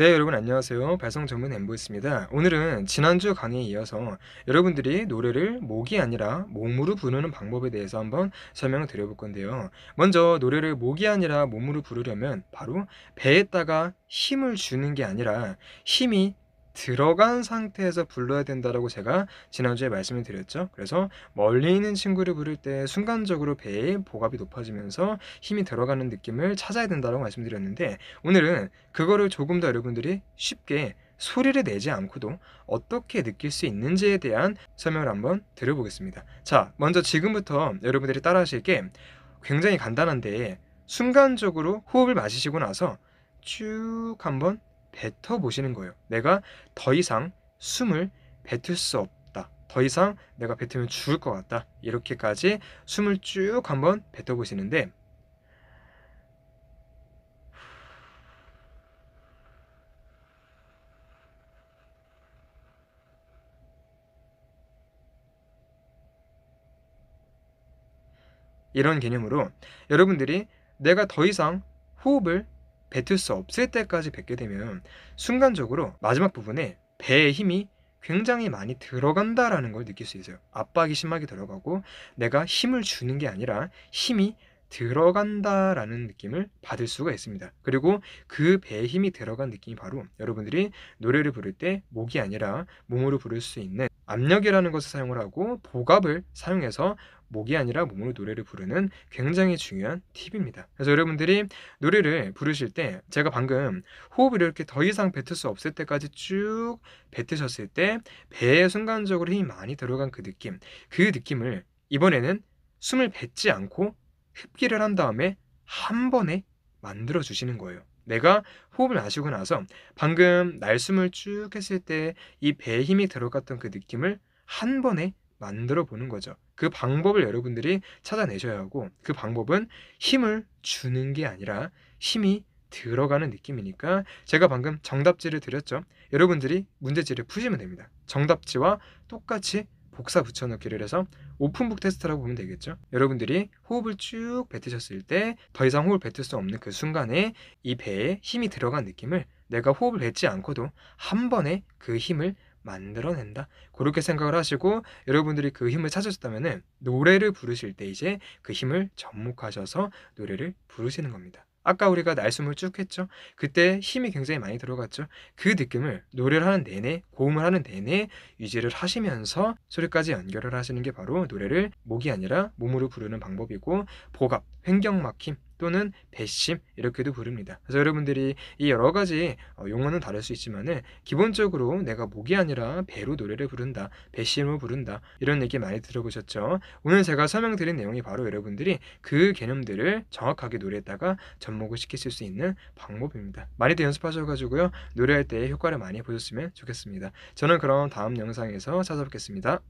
네, 여러분 안녕하세요. 발성 전문 엠보이스입니다. 오늘은 지난주 강의에 이어서 여러분들이 노래를 목이 아니라 몸으로 부르는 방법에 대해서 한번 설명을 드려볼 건데요. 먼저 노래를 목이 아니라 몸으로 부르려면 바로 배에다가 힘을 주는 게 아니라 힘이 들어간 상태에서 불러야 된다라고 제가 지난주에 말씀을 드렸죠. 그래서 멀리 있는 친구를 부를 때 순간적으로 배에 복압이 높아지면서 힘이 들어가는 느낌을 찾아야 된다라고 말씀드렸는데 오늘은 그거를 조금 더 여러분들이 쉽게 소리를 내지 않고도 어떻게 느낄 수 있는지에 대한 설명을 한번 드려보겠습니다. 자, 먼저 지금부터 여러분들이 따라 하실 게 굉장히 간단한데 순간적으로 호흡을 마시시고 나서 쭉 한번 뱉어 보시는 거예요. 내가 더 이상 숨을 뱉을 수 없다. 더 이상 내가 뱉으면 죽을 것 같다. 이렇게까지 숨을 쭉 한번 뱉어 보시는데 이런 개념으로 여러분들이 내가 더 이상 호흡을 뱉을 수 없을 때까지 뱉게 되면 순간적으로 마지막 부분에 배의 힘이 굉장히 많이 들어간다라는 걸 느낄 수 있어요. 압박이 심하게 들어가고 내가 힘을 주는 게 아니라 힘이 들어간다라는 느낌을 받을 수가 있습니다. 그리고 그 배에 힘이 들어간 느낌이 바로 여러분들이 노래를 부를 때 목이 아니라 몸으로 부를 수 있는 압력이라는 것을 사용을 하고 복압을 사용해서 목이 아니라 몸으로 노래를 부르는 굉장히 중요한 팁입니다. 그래서 여러분들이 노래를 부르실 때 제가 방금 호흡을 이렇게 더 이상 뱉을 수 없을 때까지 쭉 뱉으셨을 때 배에 순간적으로 힘이 많이 들어간 그 느낌, 그 느낌을 이번에는 숨을 뱉지 않고 흡기를 한 다음에 한 번에 만들어 주시는 거예요. 내가 호흡을 마시고 나서 방금 날숨을 쭉 했을 때 이 배에 힘이 들어갔던 그 느낌을 한 번에 만들어 보는 거죠. 그 방법을 여러분들이 찾아내셔야 하고 그 방법은 힘을 주는 게 아니라 힘이 들어가는 느낌이니까 제가 방금 정답지를 드렸죠. 여러분들이 문제지를 푸시면 됩니다. 정답지와 똑같이 복사 붙여넣기를 해서 오픈북 테스트라고 보면 되겠죠. 여러분들이 호흡을 쭉 뱉으셨을 때 더 이상 호흡을 뱉을 수 없는 그 순간에 이 배에 힘이 들어간 느낌을 내가 호흡을 뱉지 않고도 한 번에 그 힘을 만들어낸다. 그렇게 생각을 하시고 여러분들이 그 힘을 찾으셨다면은 노래를 부르실 때 이제 그 힘을 접목하셔서 노래를 부르시는 겁니다. 아까 우리가 날숨을 쭉 했죠. 그때 힘이 굉장히 많이 들어갔죠. 그 느낌을 노래를 하는 내내, 고음을 하는 내내 유지를 하시면서 소리까지 연결을 하시는 게 바로 노래를 목이 아니라 몸으로 부르는 방법이고 복압, 횡격막힘 또는 배심 이렇게도 부릅니다. 그래서 여러분들이 이 여러 가지 어, 용어는 다를 수 있지만은 기본적으로 내가 목이 아니라 배로 노래를 부른다, 배심을 부른다 이런 얘기 많이 들어보셨죠? 오늘 제가 설명드린 내용이 바로 여러분들이 그 개념들을 정확하게 노래에다가 접목을 시키실 수 있는 방법입니다. 많이들 연습하셔가지고요 노래할 때 효과를 많이 보셨으면 좋겠습니다. 저는 그럼 다음 영상에서 찾아뵙겠습니다.